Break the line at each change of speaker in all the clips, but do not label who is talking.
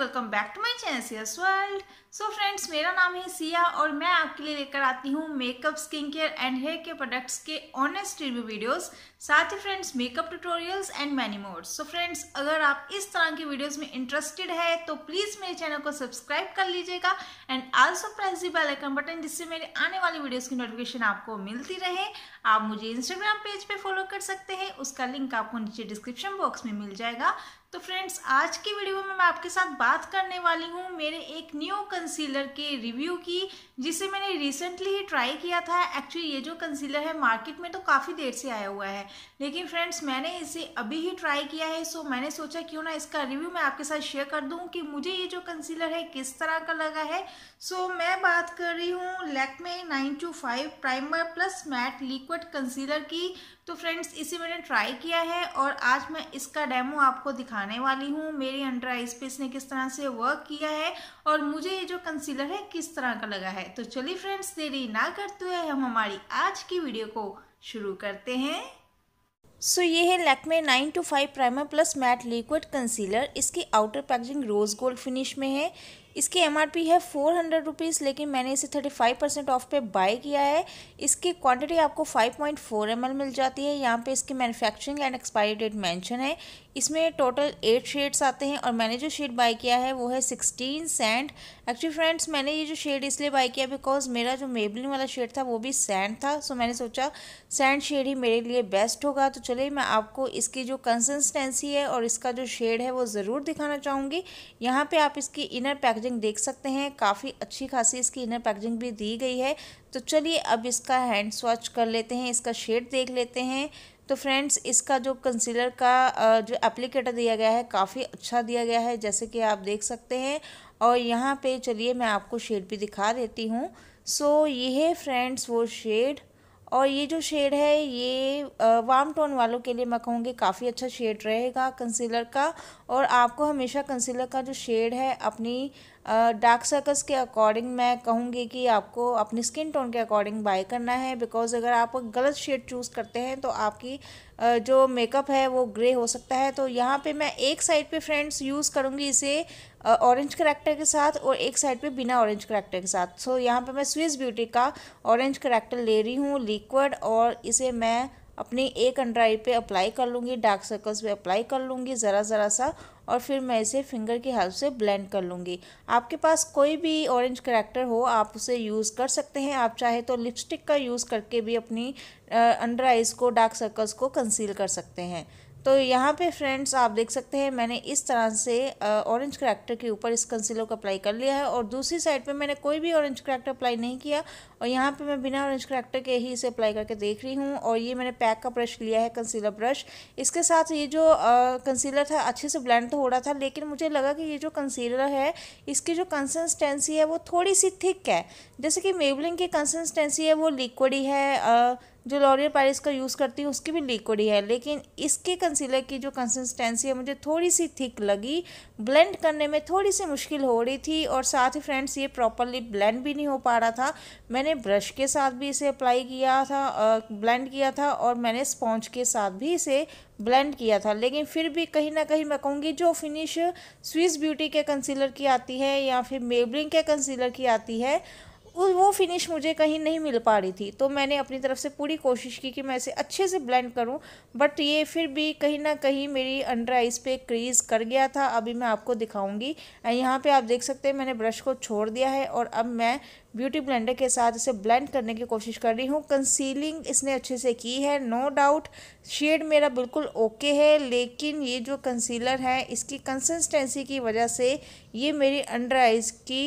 welcome back to my channel CS world so friends मेरा नाम है सिया और मैं आपके लिए लेकर आती हूँ makeup skin care and hair के प्रोडक्ट्स के ऑनेस्ट रिव्यू वीडियोस साथ ही friends makeup tutorials and many more so friends अगर आप इस तरह के वीडियोस में इंटरेस्टेड है तो प्लीज़ मेरे चैनल को सब्सक्राइब कर लीजिएगा and also press the bell icon button जिससे मेरे आने वाली वीडियोज़ की नोटिफिकेशन आपको मिलती रहे आप मुझे इंस्टाग्राम पेज पर पे फॉलो कर सकते हैं उसका लिंक आपको नीचे डिस्क्रिप्शन बॉक्स में मिल जाएगा तो फ्रेंड्स आज की वीडियो में मैं आपके साथ बात करने वाली हूँ मेरे एक न्यू कंसीलर के रिव्यू की जिसे मैंने रिसेंटली ही ट्राई किया था एक्चुअली ये जो कंसीलर है मार्केट में तो काफ़ी देर से आया हुआ है लेकिन फ्रेंड्स मैंने इसे अभी ही ट्राई किया है सो मैंने सोचा क्यों ना इसका रिव्यू मैं आपके साथ शेयर कर दूँ कि मुझे ये जो कंसीलर है किस तरह का लगा है सो मैं बात कर रही हूँ Lakme nine to five primer plus matte liquid concealer की तो फ्रेंड्स इसे मैंने ट्राई किया है और आज मैं इसका डेमो आपको दिखाने वाली हूँ मेरी अंडर आइज पे इसने किस तरह से वर्क किया है और मुझे ये जो कंसीलर है किस तरह का लगा है तो चलिए फ्रेंड्स देरी ना करते हुए हम हमारी आज की वीडियो को शुरू करते हैं सो so, ये है Lakme nine to five primer plus matte liquid concealer इसकी outer packaging rose gold finish में है इसकी एम है फ़ोर हंड्रेड रुपीज़ लेकिन मैंने इसे थर्टी फाइव परसेंट ऑफ पे बाय किया है इसकी क्वांटिटी आपको फाइव पॉइंट फोर एम मिल जाती है यहाँ पे इसकी manufacturing and expiry date mention है इसमें टोटल एट शेड्स आते हैं और मैंने जो शेड बाय किया है वो है सिक्सटीन सैंड एक्चुअली फ्रेंड्स मैंने ये जो शेड इसलिए बाई किया बिकॉज मेरा जो मेबलिन वाला शेड था वो भी सैंड था सो मैंने सोचा सैंड शेड ही मेरे लिए बेस्ट होगा तो चलिए मैं आपको इसकी जो कंसिस्टेंसी है और इसका जो शेड है वो ज़रूर दिखाना चाहूँगी यहाँ पर आप इसकी इनर पैकेज पैकेजिंग देख सकते हैं काफ़ी अच्छी खासी इसकी इनर पैकेजिंग भी दी गई है तो चलिए अब इसका हैंड स्वॉच कर लेते हैं इसका शेड देख लेते हैं तो फ्रेंड्स इसका जो कंसीलर का जो एप्लीकेटर दिया गया है काफ़ी अच्छा दिया गया है जैसे कि आप देख सकते हैं और यहाँ पे चलिए मैं आपको शेड भी दिखा देती हूँ सो ये है फ्रेंड्स वो शेड और ये जो शेड है ये वार्म टोन वालों के लिए मैं कहूँगी काफ़ी अच्छा शेड रहेगा कंसीलर का और आपको हमेशा कंसीलर का जो शेड है अपनी डार्क सर्कल्स के अकॉर्डिंग मैं कहूँगी कि आपको अपनी स्किन टोन के अकॉर्डिंग बाय करना है बिकॉज़ अगर आप गलत शेड चूज़ करते हैं तो आपकी जो मेकअप है वो ग्रे हो सकता है तो यहाँ पे मैं एक साइड पे फ्रेंड्स यूज़ करूँगी इसे ऑरेंज करैक्टर के साथ और एक साइड पे बिना ऑरेंज करैक्टर के साथ सो so, यहाँ पे मैं स्विस ब्यूटी का ऑरेंज करैक्टर ले रही हूँ लिक्विड और इसे मैं अपनी एक अंड्राइव पे अप्लाई कर लूँगी डार्क सर्कल्स पे अप्लाई कर लूँगी ज़रा ज़रा सा और फिर मैं इसे फिंगर की हेल्प से ब्लेंड कर लूँगी आपके पास कोई भी ऑरेंज करेक्टर हो आप उसे यूज़ कर सकते हैं आप चाहे तो लिपस्टिक का यूज़ करके भी अपनी अंडर आइज़ को डार्क सर्कल्स को कंसील कर सकते हैं तो यहाँ पे फ्रेंड्स आप देख सकते हैं मैंने इस तरह से ऑरेंज करैक्टर के ऊपर इस कंसीलर को अप्लाई कर लिया है और दूसरी साइड पे मैंने कोई भी ऑरेंज करैक्टर अप्लाई नहीं किया और यहाँ पे मैं बिना ऑरेंज करैक्टर के ही इसे अप्लाई करके देख रही हूँ और ये मैंने पैक का ब्रश लिया है कंसीलर ब्रश इसके साथ ये जो कंसीलर था अच्छे से ब्लैंड तो हो रहा था लेकिन मुझे लगा कि ये जो कंसीलर है इसकी जो कंसिस्टेंसी है वो थोड़ी सी थिक है जैसे कि मेबलिंग की कंसिस्टेंसी है वो लिक्विड ही है जो लॉरियर पैरिस का यूज़ करती हूँ उसकी भी लिक्विड ही है लेकिन इसके कंसीलर की जो कंसिस्टेंसी है मुझे थोड़ी सी थिक लगी ब्लेंड करने में थोड़ी सी मुश्किल हो रही थी और साथ ही फ्रेंड्स ये प्रॉपरली ब्लेंड भी नहीं हो पा रहा था मैंने ब्रश के साथ भी इसे अप्लाई किया था ब्लेंड किया था और मैंने स्पॉन्ज के साथ भी इसे ब्लेंड किया था लेकिन फिर भी कहीं ना कहीं मैं कहूँगी जो फिनिश स्विस ब्यूटी के कंसीलर की आती है या फिर मेबलिंग के कंसीलर की आती है वो फिनिश मुझे कहीं नहीं मिल पा रही थी तो मैंने अपनी तरफ से पूरी कोशिश की कि मैं इसे अच्छे से ब्लेंड करूं बट ये फिर भी कहीं ना कहीं मेरी अंडर आइज पे क्रीज़ कर गया था अभी मैं आपको दिखाऊंगी यहाँ पे आप देख सकते हैं मैंने ब्रश को छोड़ दिया है और अब मैं ब्यूटी ब्लेंडर के साथ इसे ब्लेंड करने की कोशिश कर रही हूँ कंसीलिंग इसने अच्छे से की है नो डाउट शेड मेरा बिल्कुल ओके है लेकिन ये जो कंसीलर है इसकी कंसिस्टेंसी की वजह से ये मेरी अंडर आइज़ की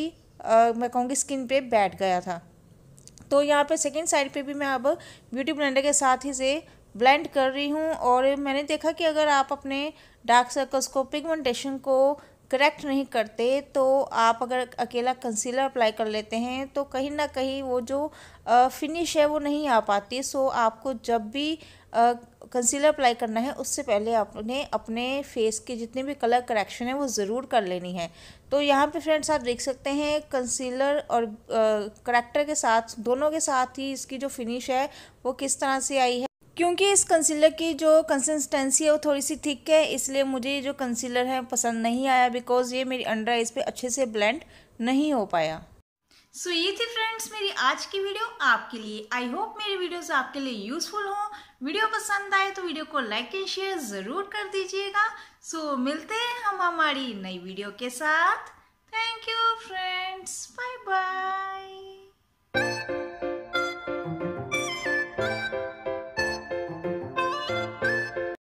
मैं कहूँगी स्किन पे बैठ गया था तो यहाँ पे सेकेंड साइड पे भी मैं अब ब्यूटी ब्लेंडर के साथ ही से ब्लेंड कर रही हूँ और मैंने देखा कि अगर आप अपने डार्क सर्कल्स को पिगमेंटेशन को करेक्ट नहीं करते तो आप अगर अकेला कंसीलर अप्लाई कर लेते हैं तो कहीं ना कहीं वो जो फिनिश है वो नहीं आ पाती सो आपको जब भी कंसीलर अप्लाई करना है उससे पहले आपने अपने फेस के जितने भी कलर करेक्शन है वो ज़रूर कर लेनी है तो यहाँ पे फ्रेंड्स आप देख सकते हैं कंसीलर और करेक्टर के साथ दोनों के साथ ही इसकी जो फिनिश है वो किस तरह से आई है क्योंकि इस कंसीलर की जो कंसिस्टेंसी है वो थोड़ी सी थिक है इसलिए मुझे ये जो कंसीलर है पसंद नहीं आया बिकॉज ये मेरी अंडर आइज पे अच्छे से ब्लेंड नहीं हो पाया सो so, ये थी फ्रेंड्स मेरी आज की वीडियो आपके लिए आई होप मेरी वीडियोस आपके लिए यूजफुल हो वीडियो पसंद आए तो वीडियो को लाइक एंड शेयर ज़रूर कर दीजिएगा सो so, मिलते हैं हम हमारी नई वीडियो के साथ thank you friends bye bye